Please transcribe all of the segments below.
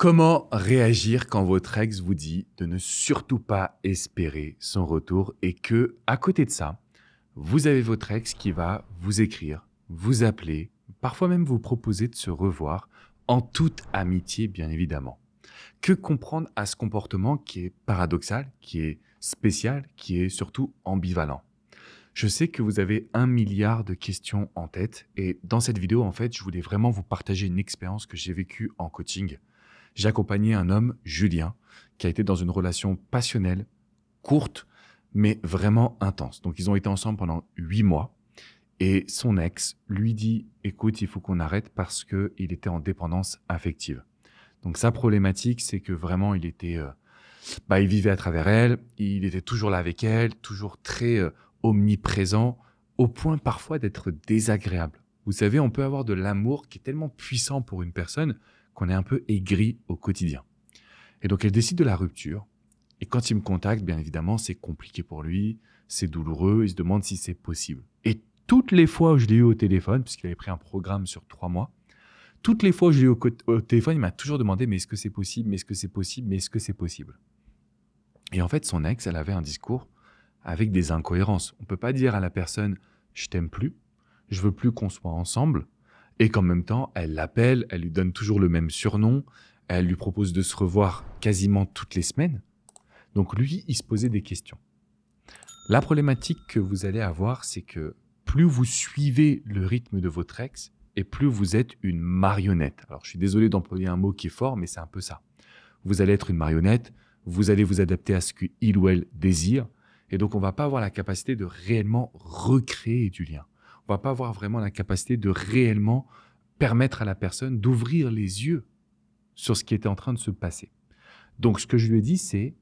Comment réagir quand votre ex vous dit de ne surtout pas espérer son retour et que, à côté de ça, vous avez votre ex qui va vous écrire, vous appeler, parfois même vous proposer de se revoir, en toute amitié bien évidemment. Que comprendre à ce comportement qui est paradoxal, qui est spécial, qui est surtout ambivalent je sais que vous avez un milliard de questions en tête et dans cette vidéo, en fait, je voulais vraiment vous partager une expérience que j'ai vécue en coaching j'accompagnais un homme, Julien, qui a été dans une relation passionnelle, courte, mais vraiment intense. Donc ils ont été ensemble pendant huit mois. Et son ex lui dit, écoute, il faut qu'on arrête parce que il était en dépendance affective. Donc sa problématique, c'est que vraiment, il était, euh, bah, il vivait à travers elle, il était toujours là avec elle, toujours très euh, omniprésent, au point parfois d'être désagréable. Vous savez, on peut avoir de l'amour qui est tellement puissant pour une personne qu'on est un peu aigri au quotidien. Et donc elle décide de la rupture. Et quand il me contacte, bien évidemment, c'est compliqué pour lui, c'est douloureux, il se demande si c'est possible. Et toutes les fois où je l'ai eu au téléphone, puisqu'il avait pris un programme sur trois mois, toutes les fois où je l'ai eu au, téléphone, il m'a toujours demandé mais est-ce que c'est possible, mais est-ce que c'est possible, mais est-ce que c'est possible Et en fait, son ex, elle avait un discours avec des incohérences. On peut pas dire à la personne je t'aime plus, je veux plus qu'on soit ensemble, et qu'en même temps, elle l'appelle, elle lui donne toujours le même surnom, elle lui propose de se revoir quasiment toutes les semaines. Donc lui, il se posait des questions. La problématique que vous allez avoir, c'est que plus vous suivez le rythme de votre ex, et plus vous êtes une marionnette. Alors je suis désolé d'employer un mot qui est fort, mais c'est un peu ça. Vous allez être une marionnette, vous allez vous adapter à ce qu'il ou elle désire, et donc on va pas avoir la capacité de réellement recréer du lien va pas avoir vraiment la capacité de réellement permettre à la personne d'ouvrir les yeux sur ce qui était en train de se passer. Donc ce que je lui ai dit, c'est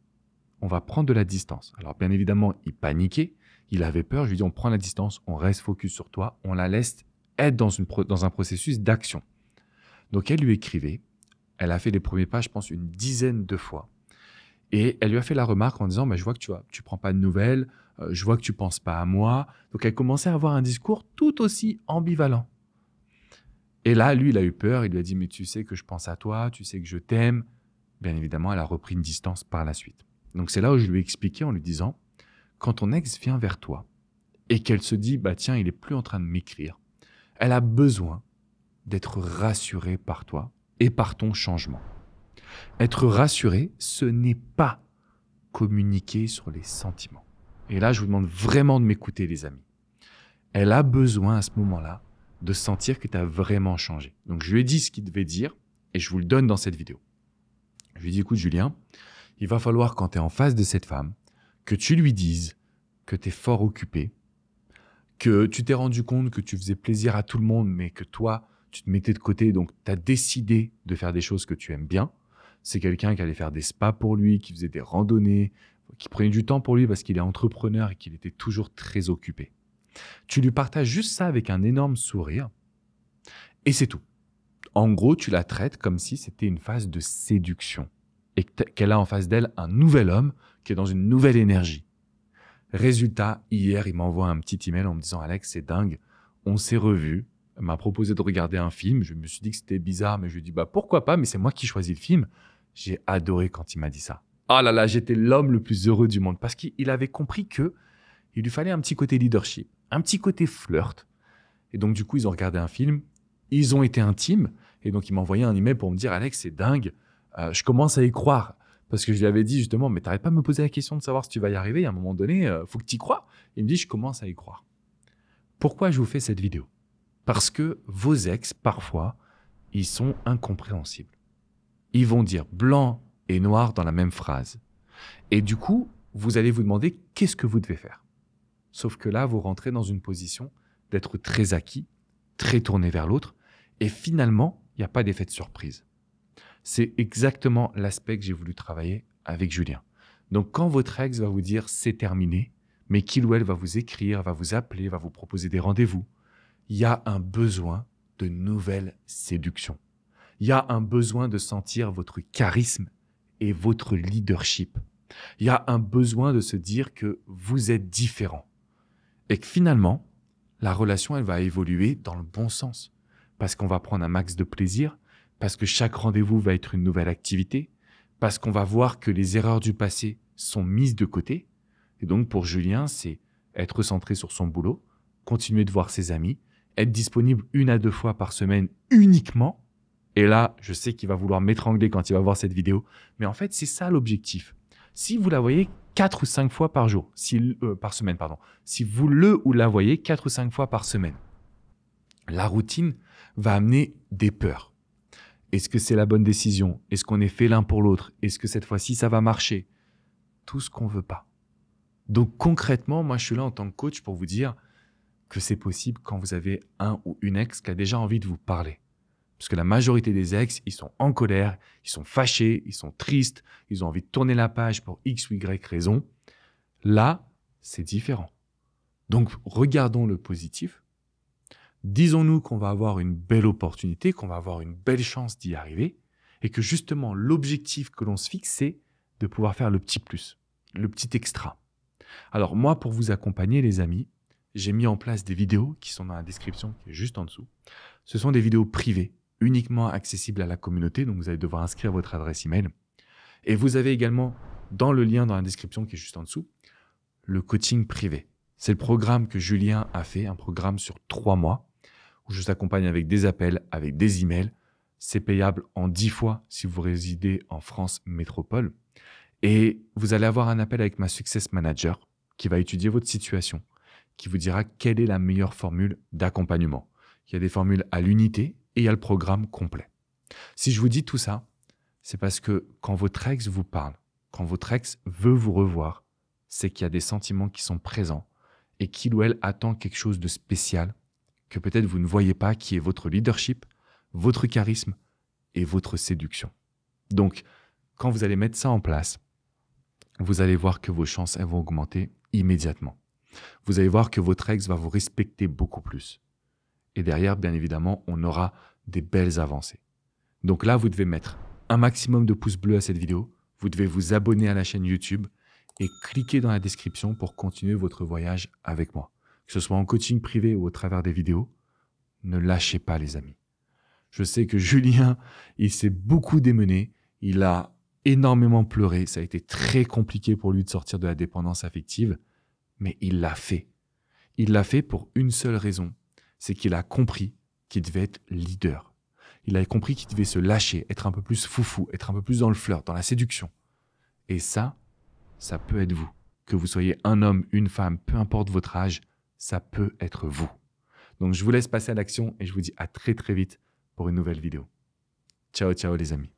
on va prendre de la distance. Alors bien évidemment, il paniquait, il avait peur, je lui ai dit on prend la distance, on reste focus sur toi, on la laisse être dans, un processus d'action. Donc elle lui écrivait, elle a fait les premiers pas, je pense, une dizaine de fois. Et elle lui a fait la remarque en disant, je vois que tu ne prends pas de nouvelles, euh, je vois que tu penses pas à moi. Donc elle commençait à avoir un discours tout aussi ambivalent. Et là, lui, il a eu peur. Il lui a dit, mais tu sais que je pense à toi, tu sais que je t'aime. Bien évidemment, elle a repris une distance par la suite. Donc c'est là où je lui ai expliqué en lui disant, quand ton ex vient vers toi et qu'elle se dit, bah tiens, il est plus en train de m'écrire, elle a besoin d'être rassurée par toi et par ton changement. Être rassurée, ce n'est pas communiquer sur les sentiments et là je vous demande vraiment de m'écouter les amis, elle a besoin à ce moment-là de sentir que tu as vraiment changé. Donc je lui ai dit ce qu'il devait dire et je vous le donne dans cette vidéo. Je lui ai dit, écoute Julien, il va falloir quand tu es en face de cette femme, que tu lui dises que tu es fort occupé, que tu t'es rendu compte que tu faisais plaisir à tout le monde, mais que toi, tu te mettais de côté, donc tu as décidé de faire des choses que tu aimes bien. C'est quelqu'un qui allait faire des spas pour lui, qui faisait des randonnées, qui prenait du temps pour lui parce qu'il est entrepreneur et qu'il était toujours très occupé. Tu lui partages juste ça avec un énorme sourire et c'est tout. En gros, tu la traites comme si c'était une phase de séduction et qu'elle a en face d'elle un nouvel homme qui est dans une nouvelle énergie. Résultat, hier, il m'envoie un petit email en me disant Alex, c'est dingue, on s'est revus, m'a proposé de regarder un film, je me suis dit que c'était bizarre, mais je lui ai dit bah pourquoi pas, mais c'est moi qui choisis le film. J'ai adoré quand il m'a dit ça. Ah là là, j'étais l'homme le plus heureux du monde parce qu'il avait compris que il lui fallait un petit côté leadership, un petit côté flirt. Et donc du coup, ils ont regardé un film, ils ont été intimes et donc il m'a envoyé un email pour me dire Alex, c'est dingue, euh, je commence à y croire parce que je lui avais dit justement mais t'arrêtes pas de me poser la question de savoir si tu vas y arriver, à un moment donné, euh, faut que tu y crois. il me dit je commence à y croire. Pourquoi je vous fais cette vidéo Parce que vos ex parfois, ils sont incompréhensibles. Ils vont dire blanc et noir dans la même phrase. Et du coup, vous allez vous demander qu'est-ce que vous devez faire. Sauf que là, vous rentrez dans une position d'être très acquis, très tourné vers l'autre, et finalement, il n'y a pas d'effet de surprise. C'est exactement l'aspect que j'ai voulu travailler avec Julien. Donc quand votre ex va vous dire c'est terminé, mais qu'il ou elle va vous écrire, va vous appeler, va vous proposer des rendez-vous, il y a un besoin de nouvelles séductions. Il y a un besoin de sentir votre charisme et votre leadership. Il y a un besoin de se dire que vous êtes différent et que finalement, la relation, elle va évoluer dans le bon sens parce qu'on va prendre un max de plaisir, parce que chaque rendez-vous va être une nouvelle activité, parce qu'on va voir que les erreurs du passé sont mises de côté. Et donc pour Julien, c'est être centré sur son boulot, continuer de voir ses amis, être disponible une à deux fois par semaine uniquement et là, je sais qu'il va vouloir m'étrangler quand il va voir cette vidéo. Mais en fait, c'est ça l'objectif. Si vous la voyez quatre ou cinq fois par jour, si, euh, par semaine, pardon, si vous le ou la voyez quatre ou cinq fois par semaine, la routine va amener des peurs. Est-ce que c'est la bonne décision Est-ce qu'on est fait l'un pour l'autre Est-ce que cette fois-ci, ça va marcher Tout ce qu'on veut pas. Donc concrètement, moi, je suis là en tant que coach pour vous dire que c'est possible quand vous avez un ou une ex qui a déjà envie de vous parler. Parce que la majorité des ex, ils sont en colère, ils sont fâchés, ils sont tristes, ils ont envie de tourner la page pour X ou Y raison. Là, c'est différent. Donc, regardons le positif. Disons-nous qu'on va avoir une belle opportunité, qu'on va avoir une belle chance d'y arriver, et que justement, l'objectif que l'on se fixe, c'est de pouvoir faire le petit plus, le petit extra. Alors, moi, pour vous accompagner, les amis, j'ai mis en place des vidéos qui sont dans la description, qui est juste en dessous. Ce sont des vidéos privées uniquement accessible à la communauté, donc vous allez devoir inscrire votre adresse email. Et vous avez également, dans le lien dans la description qui est juste en dessous, le coaching privé. C'est le programme que Julien a fait, un programme sur trois mois, où je vous accompagne avec des appels, avec des emails. C'est payable en dix fois si vous résidez en France métropole. Et vous allez avoir un appel avec ma success manager qui va étudier votre situation, qui vous dira quelle est la meilleure formule d'accompagnement il y a des formules à l'unité et il y a le programme complet. Si je vous dis tout ça, c'est parce que quand votre ex vous parle, quand votre ex veut vous revoir, c'est qu'il y a des sentiments qui sont présents et qu'il ou elle attend quelque chose de spécial que peut-être vous ne voyez pas, qui est votre leadership, votre charisme et votre séduction. Donc, quand vous allez mettre ça en place, vous allez voir que vos chances elles vont augmenter immédiatement. Vous allez voir que votre ex va vous respecter beaucoup plus. Et derrière, bien évidemment, on aura des belles avancées. Donc là, vous devez mettre un maximum de pouces bleus à cette vidéo. Vous devez vous abonner à la chaîne YouTube et cliquer dans la description pour continuer votre voyage avec moi. Que ce soit en coaching privé ou au travers des vidéos, ne lâchez pas les amis. Je sais que Julien, il s'est beaucoup démené, il a énormément pleuré, ça a été très compliqué pour lui de sortir de la dépendance affective, mais il l'a fait. Il l'a fait pour une seule raison, c'est qu'il a compris qu'il devait être leader. Il a compris qu'il devait se lâcher, être un peu plus foufou, être un peu plus dans le flirt, dans la séduction. Et ça, ça peut être vous. Que vous soyez un homme, une femme, peu importe votre âge, ça peut être vous. Donc je vous laisse passer à l'action et je vous dis à très très vite pour une nouvelle vidéo. Ciao ciao les amis.